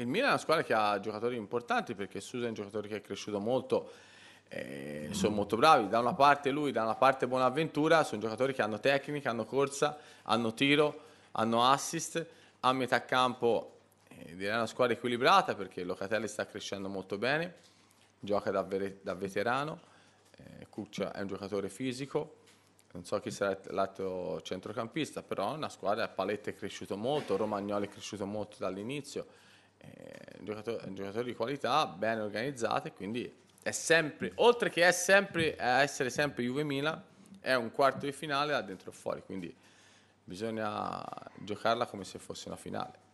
Il Milan è una squadra che ha giocatori importanti perché Susa è un giocatore che è cresciuto molto, eh, sono molto bravi. Da una parte lui, da una parte Buonaventura, sono giocatori che hanno tecnica, hanno corsa, hanno tiro, hanno assist. A metà campo eh, direi una squadra equilibrata perché Locatelli sta crescendo molto bene, gioca da, ver- da veterano, eh, Cuccia è un giocatore fisico, non so chi sarà l'altro centrocampista, però è una squadra, Paletta è cresciuto molto, Romagnoli è cresciuto molto dall'inizio eh, giocatori, giocatori di qualità, ben organizzate, quindi è sempre, oltre che è sempre, a essere sempre Juve Mila, è un quarto di finale da dentro o fuori, quindi bisogna giocarla come se fosse una finale.